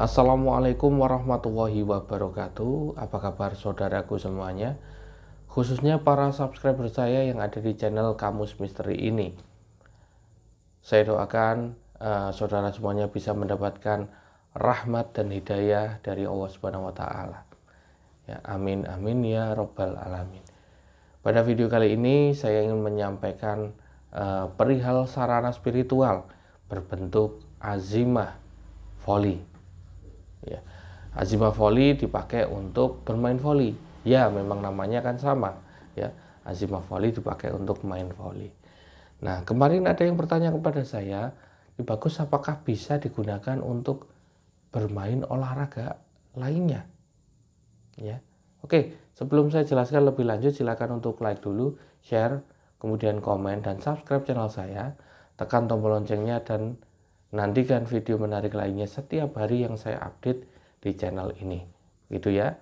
Assalamualaikum warahmatullahi wabarakatuh. Apa kabar saudaraku semuanya? Khususnya para subscriber saya yang ada di channel Kamus Misteri ini. Saya doakan uh, saudara semuanya bisa mendapatkan rahmat dan hidayah dari Allah Subhanahu wa taala. Ya, amin amin ya robbal alamin. Pada video kali ini saya ingin menyampaikan uh, perihal sarana spiritual berbentuk azimah voli. Azima Volley dipakai untuk bermain volley. Ya, memang namanya kan sama, ya. Azima Volley dipakai untuk main volley. Nah, kemarin ada yang bertanya kepada saya, "Bagus, apakah bisa digunakan untuk bermain olahraga lainnya?" Ya. Oke, sebelum saya jelaskan lebih lanjut, silakan untuk like dulu, share, kemudian komen dan subscribe channel saya. Tekan tombol loncengnya dan nantikan video menarik lainnya setiap hari yang saya update di channel ini. Gitu ya.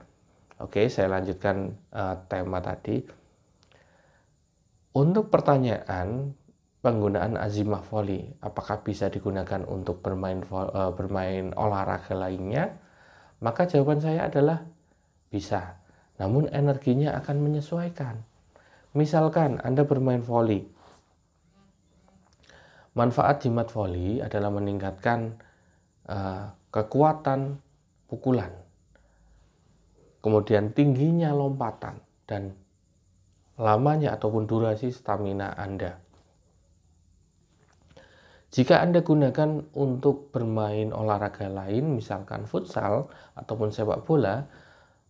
Oke, saya lanjutkan uh, tema tadi. Untuk pertanyaan penggunaan azimah volley apakah bisa digunakan untuk bermain uh, bermain olahraga lainnya? Maka jawaban saya adalah bisa. Namun energinya akan menyesuaikan. Misalkan Anda bermain volley Manfaat jimat volley adalah meningkatkan uh, kekuatan pukulan, kemudian tingginya lompatan, dan lamanya ataupun durasi stamina Anda. Jika Anda gunakan untuk bermain olahraga lain, misalkan futsal ataupun sepak bola,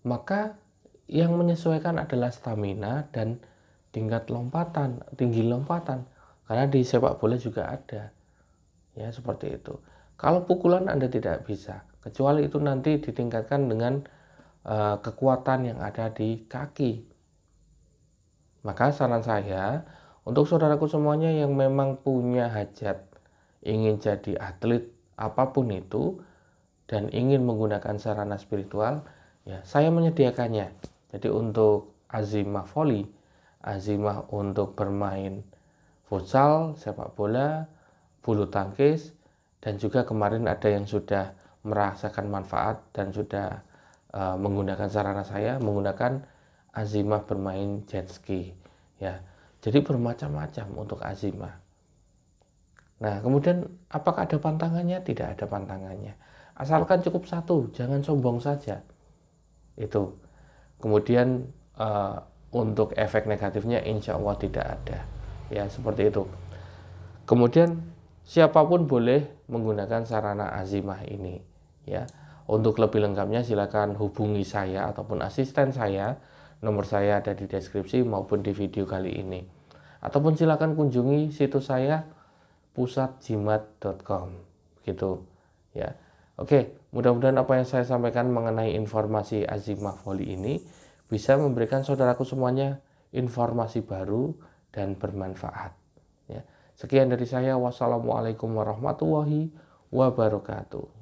maka yang menyesuaikan adalah stamina dan tingkat lompatan, tinggi lompatan. Karena di sepak bola juga ada. Ya, seperti itu. Kalau pukulan Anda tidak bisa, kecuali itu nanti ditingkatkan dengan e, kekuatan yang ada di kaki. Maka saran saya untuk saudaraku semuanya yang memang punya hajat ingin jadi atlet apapun itu dan ingin menggunakan sarana spiritual, ya saya menyediakannya. Jadi untuk azimah voli, azimah untuk bermain futsal, sepak bola, bulu tangkis, dan juga kemarin ada yang sudah merasakan manfaat dan sudah uh, menggunakan sarana saya menggunakan azimah bermain jet ski ya jadi bermacam-macam untuk azimah nah kemudian apakah ada pantangannya tidak ada pantangannya asalkan cukup satu jangan sombong saja itu kemudian uh, untuk efek negatifnya insya Allah tidak ada ya seperti itu kemudian siapapun boleh menggunakan sarana azimah ini ya. Untuk lebih lengkapnya silakan hubungi saya ataupun asisten saya. Nomor saya ada di deskripsi maupun di video kali ini. Ataupun silakan kunjungi situs saya pusatjimat.com gitu ya. Oke, mudah-mudahan apa yang saya sampaikan mengenai informasi azimah voli ini bisa memberikan saudaraku semuanya informasi baru dan bermanfaat. Ya. Sekian dari saya. Wassalamualaikum warahmatullahi wabarakatuh.